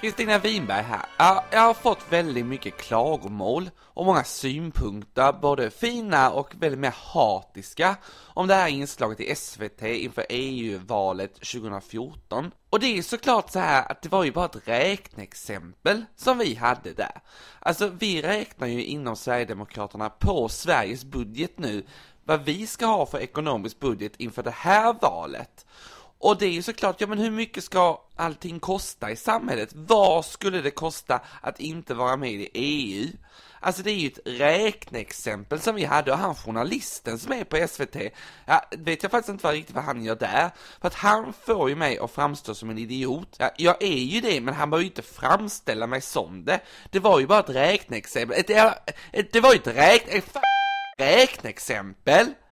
Kristina Winberg här. Ja, jag har fått väldigt mycket klagomål och många synpunkter, både fina och väldigt mer hatiska, om det här inslaget i SVT inför EU-valet 2014. Och det är såklart så här att det var ju bara ett räkneexempel som vi hade där. Alltså, vi räknar ju inom Sverigedemokraterna på Sveriges budget nu, vad vi ska ha för ekonomisk budget inför det här valet. Och det är ju såklart, ja men hur mycket ska allting kosta i samhället? Vad skulle det kosta att inte vara med i EU? Alltså det är ju ett räkneexempel som vi hade och han journalisten som är på SVT, ja, vet jag faktiskt inte vad, riktigt vad han gör där. För att han får ju mig att framstå som en idiot. Ja, jag är ju det, men han behöver ju inte framställa mig som det. Det var ju bara ett räkneexempel. Ett, ett, ett, det var ju ett räkne... Ett räkneexempel!